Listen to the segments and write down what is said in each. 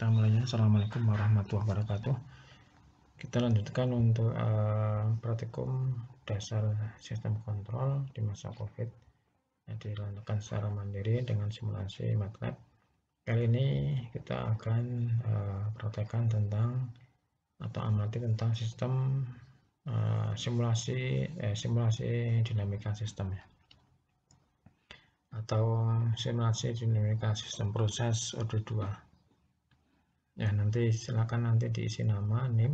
kita mulainya Assalamualaikum warahmatullahi wabarakatuh kita lanjutkan untuk uh, praktikum dasar sistem kontrol di masa covid yang dilakukan secara mandiri dengan simulasi MATLAB kali ini kita akan uh, praktekkan tentang atau amati tentang sistem uh, simulasi eh, simulasi dinamika sistem ya atau simulasi dinamika sistem proses OD2 ya nanti silakan nanti diisi nama NIM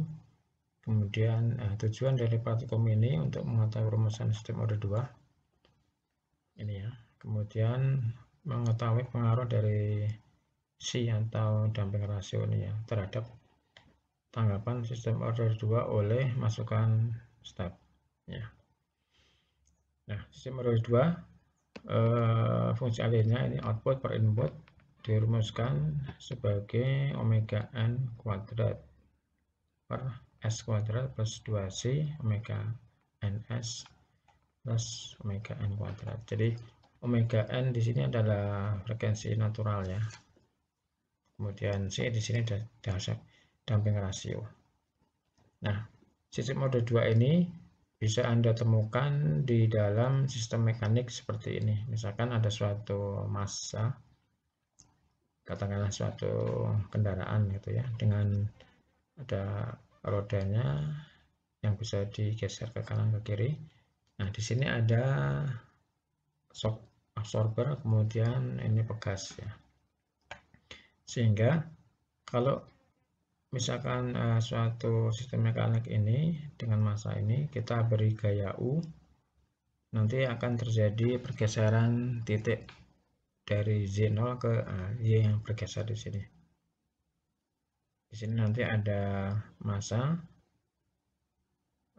kemudian eh, tujuan dari praktikum ini untuk mengetahui rumusan sistem order 2 ini ya kemudian mengetahui pengaruh dari si atau damping rasio ini ya terhadap tanggapan sistem order 2 oleh masukan step ya nah sistem order 2 eh, fungsi alirnya ini output per input dirumuskan sebagai omega n kuadrat per s kuadrat plus 2c omega ns plus omega n kuadrat. Jadi omega n di sini adalah frekuensi natural ya. Kemudian c di sini dasar damping rasio. Nah, sistem mode 2 ini bisa Anda temukan di dalam sistem mekanik seperti ini. Misalkan ada suatu massa katakanlah suatu kendaraan gitu ya dengan ada rodanya yang bisa digeser ke kanan ke kiri. Nah, di sini ada shock absorber, kemudian ini pegas ya. Sehingga kalau misalkan uh, suatu sistem mekanik ini dengan masa ini kita beri gaya U, nanti akan terjadi pergeseran titik dari Z0 ke eh, Y yang bergeser di sini. Di sini nanti ada massa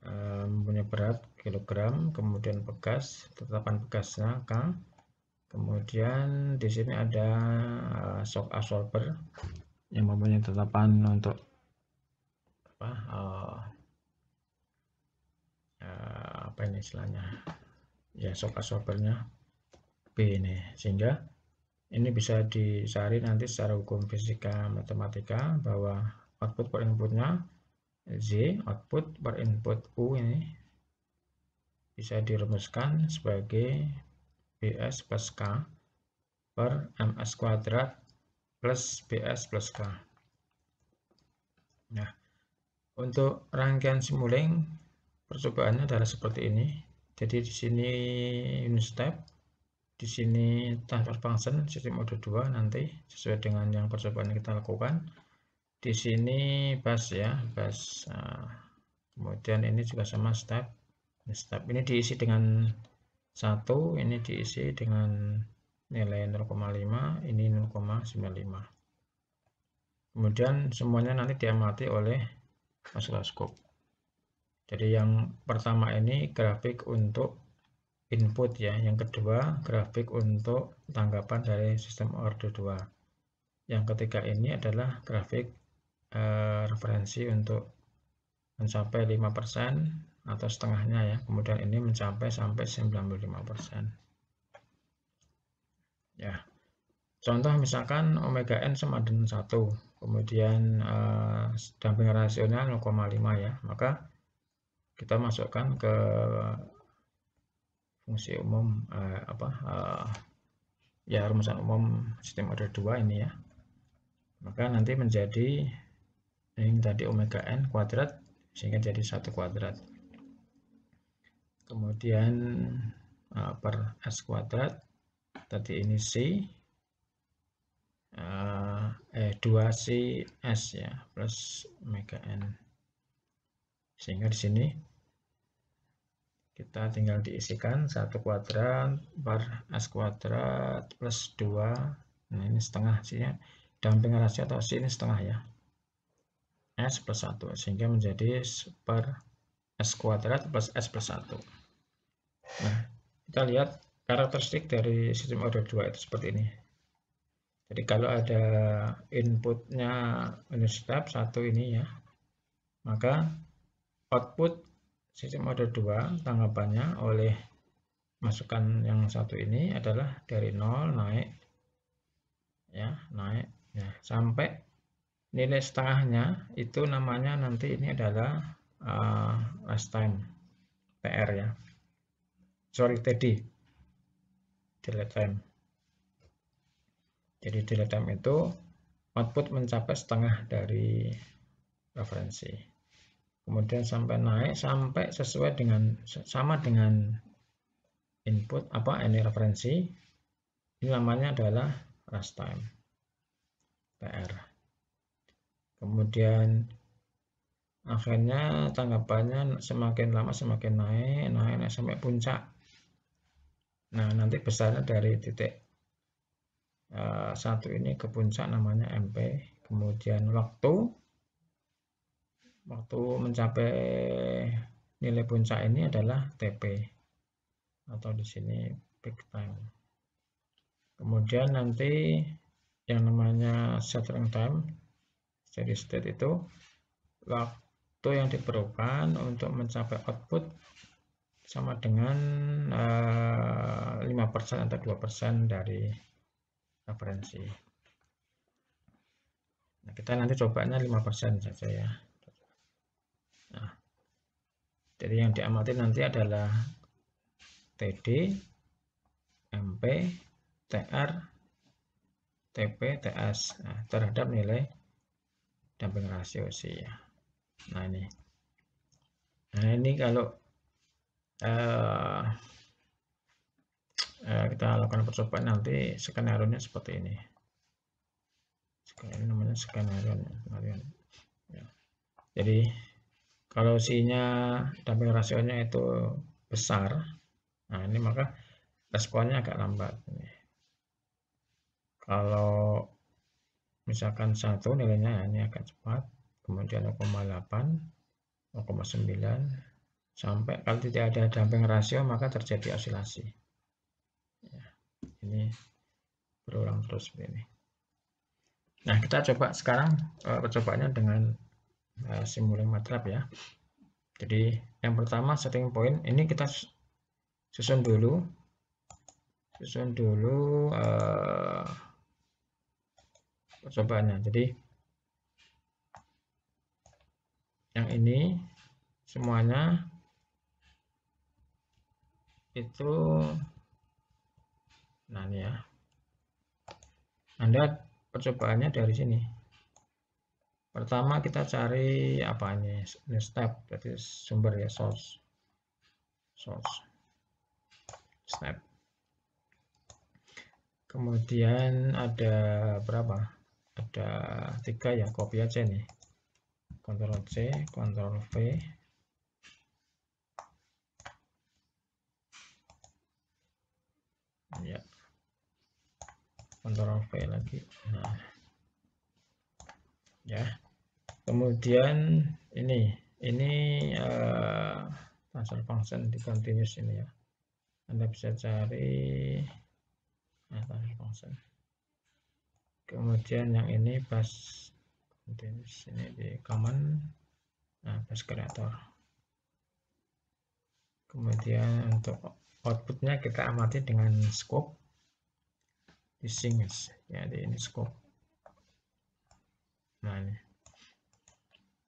eh, mempunyai berat kilogram, kemudian bekas, tetapan bekasnya K. Kemudian di sini ada eh, shock absorber yang mempunyai tetapan untuk apa? Uh, uh, apa ini istilahnya? Ya, shock absorbernya B ini sehingga ini bisa dicari nanti secara hukum fisika matematika bahwa output per inputnya Z output per input U ini bisa dirumuskan sebagai BS plus K per MS kuadrat plus BS plus K. Nah, untuk rangkaian simulink percobaannya adalah seperti ini. Jadi di sini unit step di sini transfer function sistem mode 2 nanti sesuai dengan yang percobaan kita lakukan di sini bus ya bus eh, kemudian ini juga sama step ini step ini diisi dengan satu ini diisi dengan nilai 0,5 ini 0,95 kemudian semuanya nanti diamati oleh oscilloscope jadi yang pertama ini grafik untuk input ya. Yang kedua grafik untuk tanggapan dari sistem order 2. Yang ketiga ini adalah grafik eh, referensi untuk mencapai 5% atau setengahnya ya. Kemudian ini mencapai sampai 95%. Ya. Contoh misalkan omega n sama dengan 1, kemudian eh, dampingan rasional 0,5 ya. Maka kita masukkan ke fungsi umum uh, apa uh, ya rumusan umum sistem order 2 ini ya maka nanti menjadi ini tadi omega n kuadrat sehingga jadi satu kuadrat kemudian uh, per s kuadrat tadi ini c eh 2 c s ya plus omega n sehingga di sini kita tinggal diisikan satu kuadrat per s kuadrat plus 2 nah ini setengah sih ya damping rasio atau sih ini setengah ya s plus 1 sehingga menjadi per s kuadrat plus s plus 1 nah kita lihat karakteristik dari sistem order 2 itu seperti ini jadi kalau ada inputnya unit step satu ini ya maka output sistem mode 2 tanggapannya oleh masukan yang satu ini adalah dari 0 naik ya naik ya, sampai nilai setengahnya itu namanya nanti ini adalah uh, last time PR ya sorry TD delay time jadi delay time itu output mencapai setengah dari referensi kemudian sampai naik sampai sesuai dengan sama dengan input apa ini referensi ini namanya adalah time PR kemudian akhirnya tanggapannya semakin lama semakin naik naik, naik sampai puncak nah nanti besarnya dari titik uh, satu ini ke puncak namanya MP kemudian waktu waktu mencapai nilai puncak ini adalah TP atau di sini peak time. Kemudian nanti yang namanya run time steady state itu waktu yang diperlukan untuk mencapai output sama dengan uh, eh, 5% atau 2% dari referensi. Nah, kita nanti cobanya 5% saja ya. Jadi yang diamati nanti adalah TD, MP, TR, TP, TS nah, terhadap nilai damping rasio sih ya. Nah ini, nah ini kalau uh, uh, kita lakukan percobaan nanti skenario nya seperti ini. Skenario namanya skenario, skenario. Ya. Jadi kalau sinya damping rasionya itu besar, nah ini maka responnya agak lambat. Kalau misalkan satu nilainya nah, ini agak cepat, kemudian 0,8, 0,9, sampai kalau tidak ada damping rasio maka terjadi osilasi. Ya, ini berulang terus begini. ini. Nah kita coba sekarang eh, percobaannya dengan Eh, Simulasi MATLAB ya. Jadi yang pertama setting point ini kita susun dulu, susun dulu uh, percobaannya. Jadi yang ini semuanya itu nah ini ya Anda nah, percobaannya dari sini Pertama kita cari apa ini, ya, ini step, berarti sumber ya, source. Source. Step. Kemudian ada berapa? Ada tiga ya, copy aja nih. Ctrl C, Ctrl V, ya kontrol V lagi nah ya kemudian ini ini uh, eh, function di continuous ini ya anda bisa cari nah, function kemudian yang ini pas continuous ini di common nah pas creator kemudian untuk outputnya kita amati dengan scope di singles ya di ini scope nah ini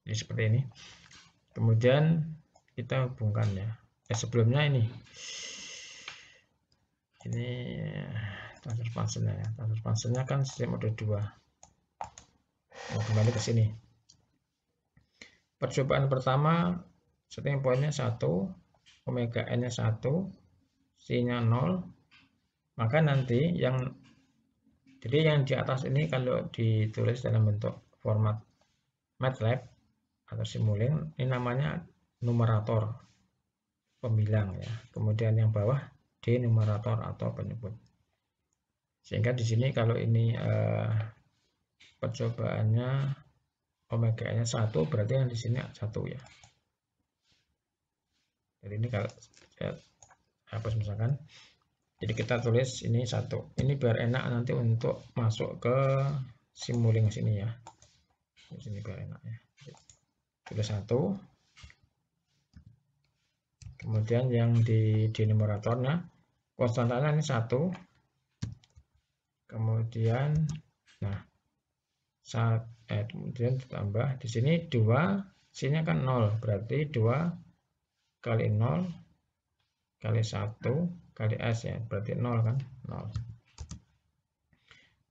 ini seperti ini kemudian kita hubungkan ya eh, sebelumnya ini ini eh, transfer functionnya ya. transfer functionnya kan sistem mode 2 nah, kembali ke sini percobaan pertama setting pointnya 1 omega n nya 1 c nya 0 maka nanti yang jadi yang di atas ini kalau ditulis dalam bentuk format MATLAB atau simulink ini namanya numerator pembilang ya kemudian yang bawah denumerator atau penyebut sehingga di sini kalau ini eh, percobaannya omega nya satu berarti yang di sini satu ya jadi ini kalau saya hapus misalkan jadi kita tulis ini satu ini biar enak nanti untuk masuk ke simulink sini ya di sini biar enak ya satu kemudian yang di denominatornya konstantanya ini satu kemudian nah saat eh, kemudian ditambah di sini dua sini kan nol berarti dua kali nol kali satu kali s ya berarti nol kan nol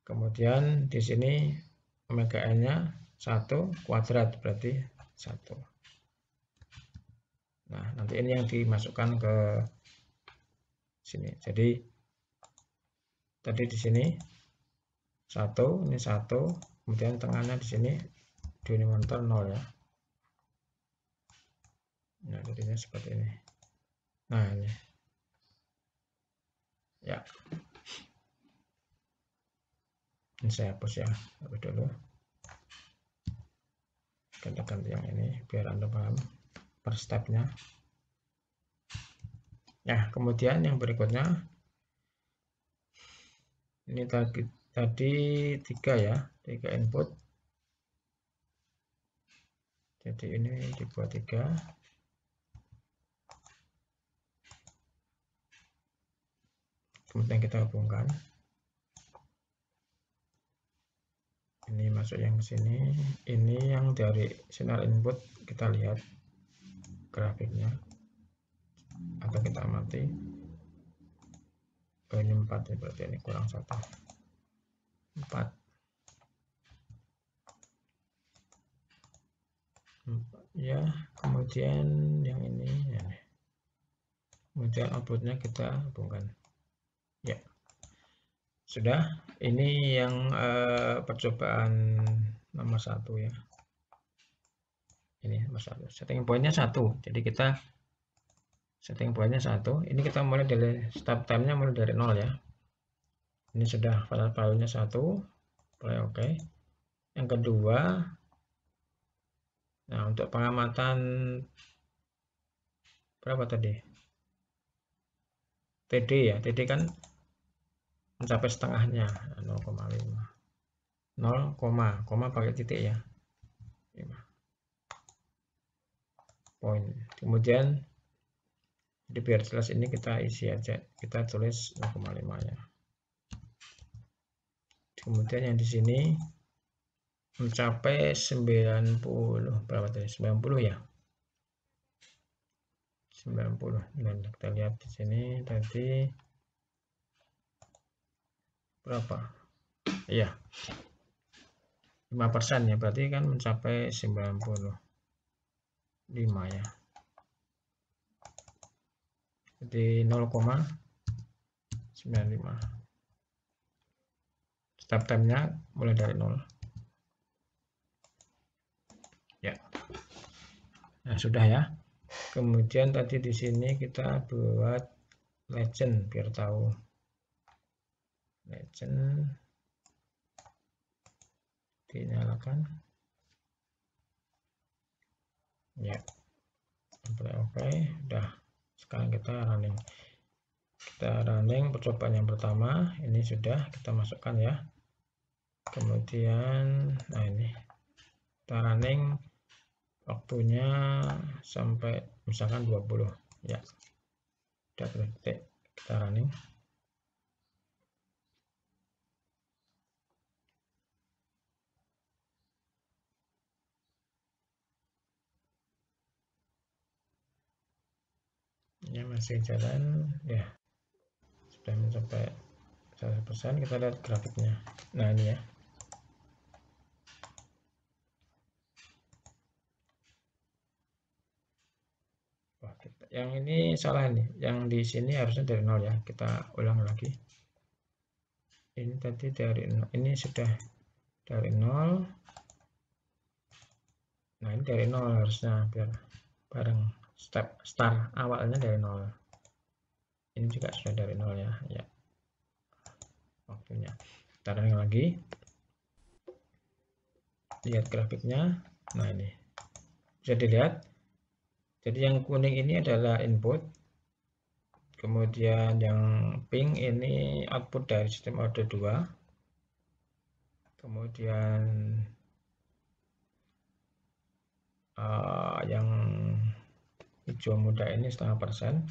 kemudian di sini omega n nya satu kuadrat berarti satu. Nah, nanti ini yang dimasukkan ke sini. Jadi tadi di sini satu, ini satu, kemudian tengahnya di sini di monitor nol ya. Nah, jadinya seperti ini. Nah, ini. Ya. Ini saya hapus ya, hapus dulu kita tekan yang ini biar anda paham per stepnya nah kemudian yang berikutnya ini tadi tadi tiga ya tiga input jadi ini dibuat tiga kemudian kita hubungkan ini masuk yang sini ini yang dari sinar input kita lihat grafiknya atau kita amati oh, ini 4 ya berarti ini kurang satu 4 ya kemudian yang ini ya. kemudian outputnya kita hubungkan sudah, ini yang uh, percobaan nomor satu ya. Ini nomor satu. Setting pointnya satu. Jadi kita setting pointnya satu. Ini kita mulai dari start time-nya mulai dari nol ya. Ini sudah file nya satu. Mulai oke. Okay. Yang kedua, nah untuk pengamatan berapa tadi? TD ya, TD kan mencapai setengahnya 0,5 0, koma, koma pakai titik ya 5 poin kemudian di biar jelas ini kita isi aja kita tulis 0,5 ya kemudian yang di sini mencapai 90 berapa tadi 90 ya 90 dan kita lihat di sini tadi berapa? Iya. 5% ya, berarti kan mencapai 95 ya. Jadi 0,95 step time-nya mulai dari 0. Ya. Nah, sudah ya. Kemudian tadi di sini kita buat legend biar tahu legend dinyalakan ya oke okay. udah sekarang kita running kita running percobaan yang pertama ini sudah kita masukkan ya kemudian nah ini kita running waktunya sampai misalkan 20 ya udah berhenti kita running ya masih jalan ya sudah mencapai 100% kita lihat grafiknya nah ini ya Wah, kita, yang ini salah nih yang di sini harusnya dari nol ya kita ulang lagi ini tadi dari ini sudah dari nol nah ini dari nol harusnya biar bareng step start awalnya dari nol ini juga sudah dari nol ya ya waktunya kita running lagi lihat grafiknya nah ini bisa dilihat jadi yang kuning ini adalah input kemudian yang pink ini output dari sistem order 2 kemudian uh, yang hijau muda ini setengah persen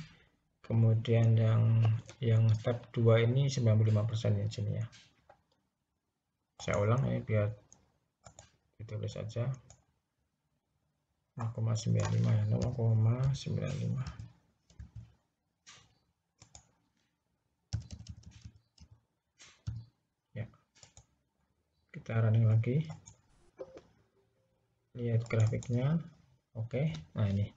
kemudian yang yang step 2 ini 95 persen ya sini ya saya ulang ya biar ditulis aja 0,95 ya 0,95 ya. kita running lagi lihat grafiknya oke okay. nah ini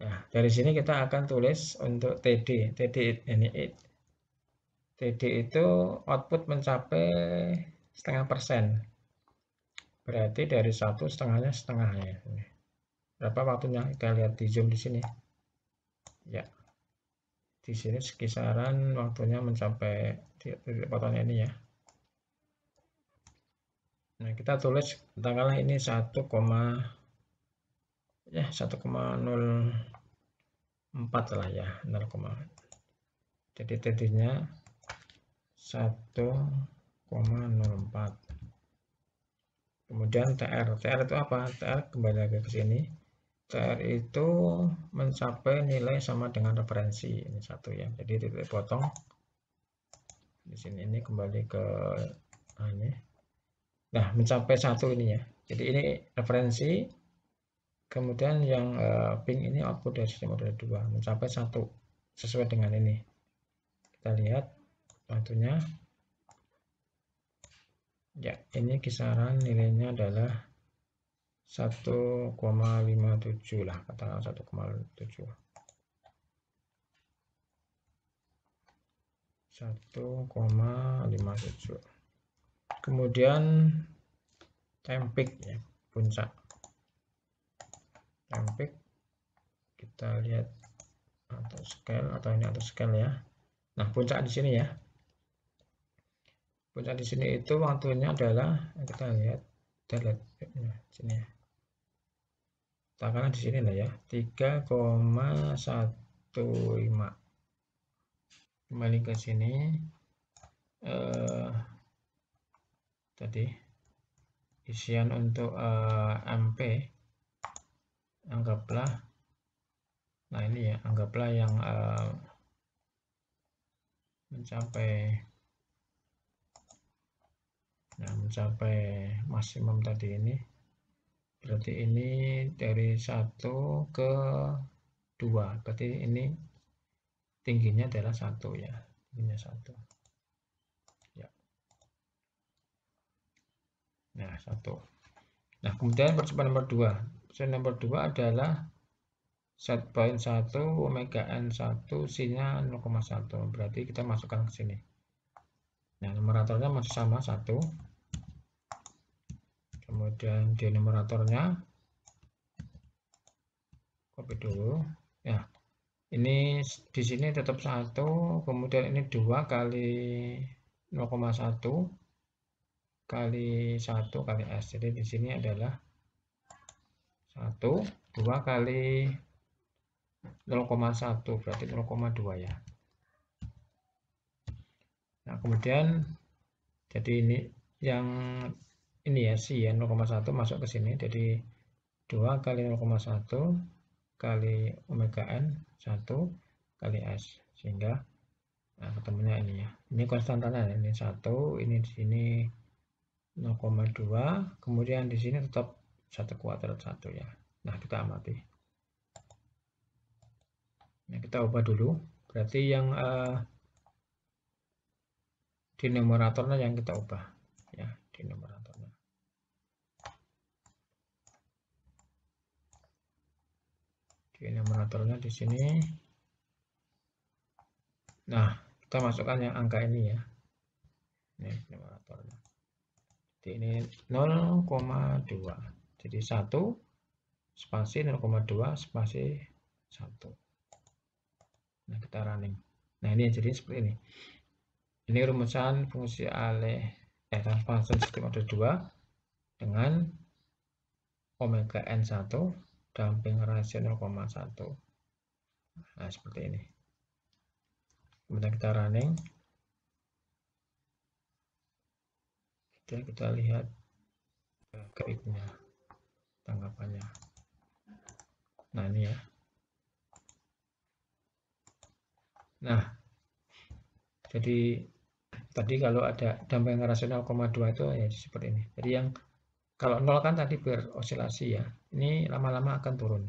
Nah, dari sini kita akan tulis untuk TD. TD ini it. TD itu output mencapai setengah persen. Berarti dari satu setengahnya setengahnya. ya. Berapa waktunya? Kita lihat di zoom di sini. Ya. Di sini sekisaran waktunya mencapai titik potongnya ini ya. Nah, kita tulis katakanlah ini 1, ya 1,0 4 lah ya 0, jadi tadinya 1,04 kemudian TR TR itu apa? TR kembali lagi ke sini TR itu mencapai nilai sama dengan referensi ini satu ya jadi titik potong di sini ini kembali ke nah, ini nah mencapai satu ini ya jadi ini referensi Kemudian yang uh, pink ini output dari sistem model 2 mencapai 1 sesuai dengan ini. Kita lihat tentunya. Ya, ini kisaran nilainya adalah 1,57 lah, katakan 1,7. 1,57. Kemudian tempik ya, puncak tempik kita lihat atau scale atau ini atau scale ya nah puncak di sini ya puncak di sini itu waktunya adalah eh, kita lihat kita lihat eh, sini ya takkan di sini lah ya 3,15 kembali ke sini eh, tadi isian untuk eh, MP anggaplah nah ini ya anggaplah yang uh, mencapai nah mencapai maksimum tadi ini berarti ini dari satu ke dua berarti ini tingginya adalah satu ya tingginya satu ya nah satu nah kemudian percobaan nomor dua Persen nomor 2 adalah set point 1 omega n1 c 0,1. Berarti kita masukkan ke sini. Nah, numeratornya masih sama 1. Kemudian denominatornya copy dulu. Ya. Ini di sini tetap 1, kemudian ini 2 kali 0,1 kali 1 kali S. Jadi di sini adalah 1, 2 kali 0,1 berarti 0,2 ya. Nah, kemudian jadi ini yang ini ya si ya 0,1 masuk ke sini jadi 2 kali 0,1 kali omega n 1 kali s sehingga nah, ketemunya ini ya. Ini konstantanya ini 1, ini di sini 0,2, kemudian di sini tetap satu kuadrat satu ya. Nah, kita amati. Nah, kita ubah dulu. Berarti yang uh, eh, di numeratornya yang kita ubah ya, di numeratornya. Di numeratornya di sini. Nah, kita masukkan yang angka ini ya. Ini numeratornya. Jadi ini 0,2. Jadi 1 spasi 0,2 spasi 1. Nah, kita running. Nah, ini jadi seperti ini. Ini rumusan fungsi alih eh, function sistem order 2 dengan omega n1 damping rasio 0,1. Nah, seperti ini. Kemudian kita running. Oke, kita lihat eh, grafiknya tanggapannya nah ini ya nah jadi tadi kalau ada dampak yang rasional koma dua itu ya seperti ini jadi yang kalau nol kan tadi berosilasi ya ini lama-lama akan turun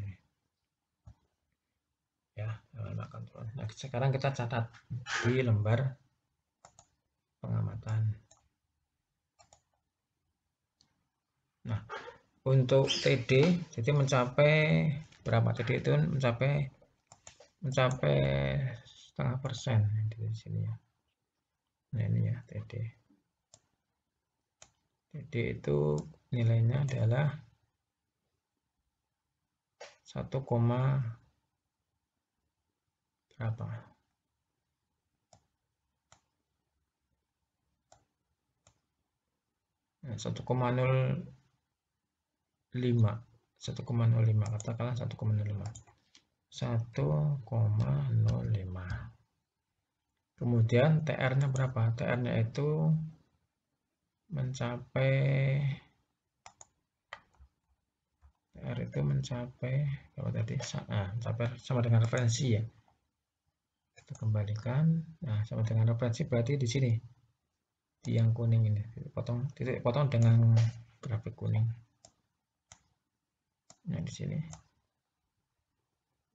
ya lama-lama akan turun nah sekarang kita catat di lembar pengamatan nah untuk TD jadi mencapai berapa TD itu mencapai mencapai setengah persen di sini ya nah ini ya TD TD itu nilainya adalah 1, berapa nah, nol. 1,05 katakanlah 1,05 1,05 kemudian TR nya berapa? TR nya itu mencapai TR itu mencapai apa tadi? Nah, mencapai sama dengan referensi ya kita kembalikan nah sama dengan referensi berarti di sini di yang kuning ini potong titik potong dengan grafik kuning Nah, di sini.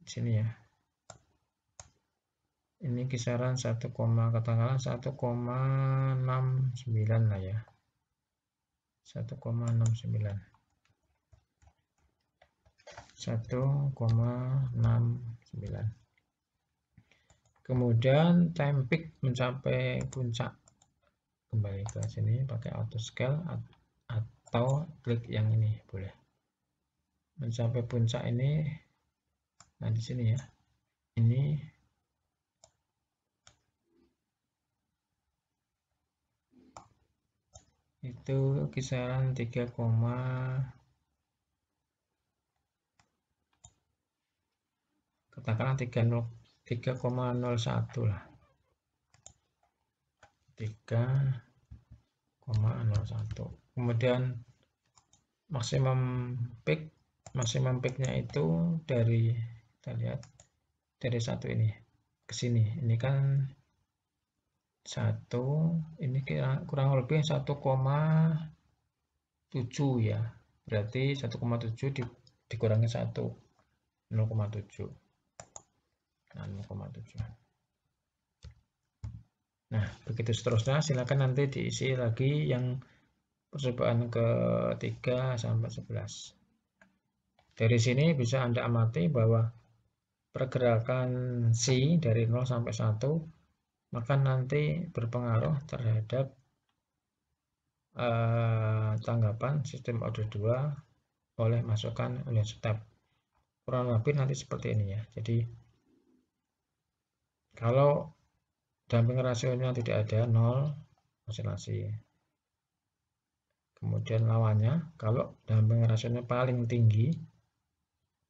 Di sini ya. Ini kisaran 1, katakanlah 1,69 lah ya. 1,69. 1,69. Kemudian time peak mencapai puncak. Kembali ke sini pakai auto scale atau klik yang ini boleh mencapai puncak ini nah di sini ya ini itu kisaran 3, katakanlah 3,01 lah 3,01 kemudian maksimum peak maksimum peaknya itu dari kita lihat dari satu ini ke sini ini kan satu ini kira, kurang lebih 1,7 ya berarti 1,7 di, dikurangi 1 0,7 nah 0,7 nah begitu seterusnya silakan nanti diisi lagi yang percobaan ketiga sampai 11 dari sini bisa Anda amati bahwa pergerakan C dari 0 sampai 1 maka nanti berpengaruh terhadap eh, tanggapan sistem order 2 oleh masukan unit step. Kurang lebih nanti seperti ini ya. Jadi kalau damping rasionya tidak ada 0 oscilasi. Kemudian lawannya kalau damping rasionya paling tinggi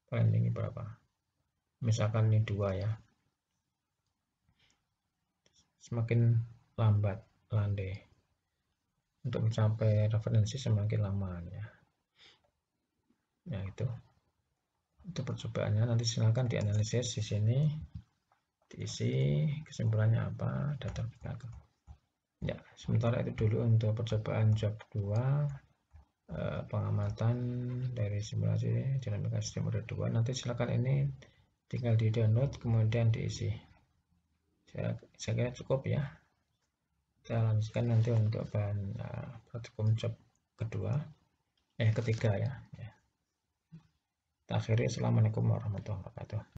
Kalian ini berapa misalkan ini dua ya semakin lambat landai untuk mencapai referensi semakin lama ya Ya itu itu percobaannya nanti silakan dianalisis di sini diisi kesimpulannya apa data kita ya sementara itu dulu untuk percobaan job 2 Eh, pengamatan dari simulasi dinamika sistem mode 2 nanti silakan ini tinggal di download kemudian diisi saya, saya kira cukup ya kita lanjutkan nanti untuk bahan uh, praktikum job kedua eh ketiga ya, ya. akhiri assalamualaikum warahmatullahi wabarakatuh